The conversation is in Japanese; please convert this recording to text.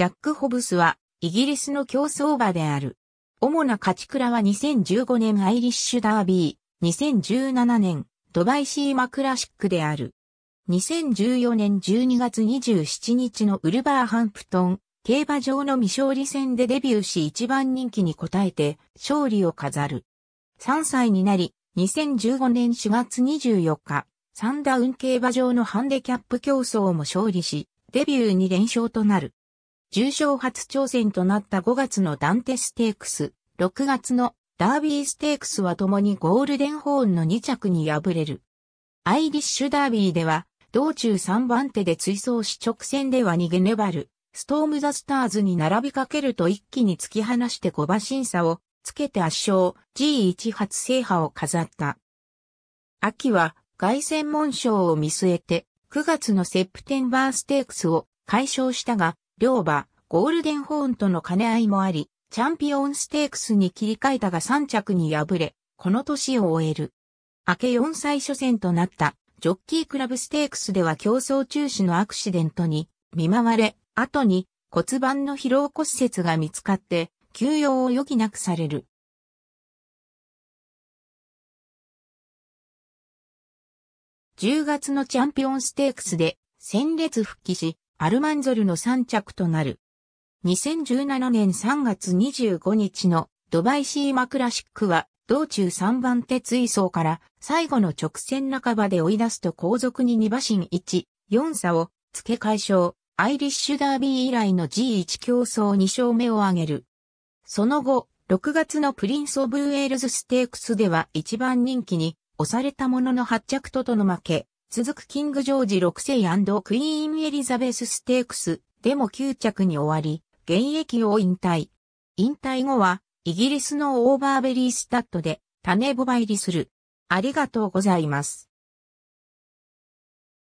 ジャック・ホブスは、イギリスの競走馬である。主な勝ち倉は2015年アイリッシュダービー、2017年ドバイシーマクラシックである。2014年12月27日のウルバーハンプトン、競馬場の未勝利戦でデビューし一番人気に応えて勝利を飾る。3歳になり、2015年4月24日、サンダウン競馬場のハンデキャップ競争も勝利し、デビューに連勝となる。重賞初挑戦となった5月のダンテステークス、6月のダービーステークスは共にゴールデンホーンの2着に敗れる。アイリッシュダービーでは、道中3番手で追走し直線では逃げ粘る、ストームザスターズに並びかけると一気に突き放して5馬審査をつけて圧勝 G1 初制覇を飾った。秋は外戦門賞を見据えて9月のセプテンバーステークスを解消したが両馬、ゴールデンホーンとの兼ね合いもあり、チャンピオンステークスに切り替えたが3着に敗れ、この年を終える。明け4歳初戦となったジョッキークラブステークスでは競争中止のアクシデントに見舞われ、後に骨盤の疲労骨折が見つかって休養を余儀なくされる。10月のチャンピオンステークスで戦列復帰し、アルマンゾルの3着となる。2017年3月25日のドバイシーマクラシックは、道中3番手追走から最後の直線半ばで追い出すと後続に2馬身1、4差を付け解消、アイリッシュダービー以来の G1 競争2勝目を挙げる。その後、6月のプリンス・オブ・ウェールズ・ステークスでは1番人気に押されたものの8着ととの負け、続くキング・ジョージ6世クイーン・エリザベス・ステークスでも9着に終わり、現役を引退。引退後は、イギリスのオーバーベリースタッドで種ぼば入りする。ありがとうございます。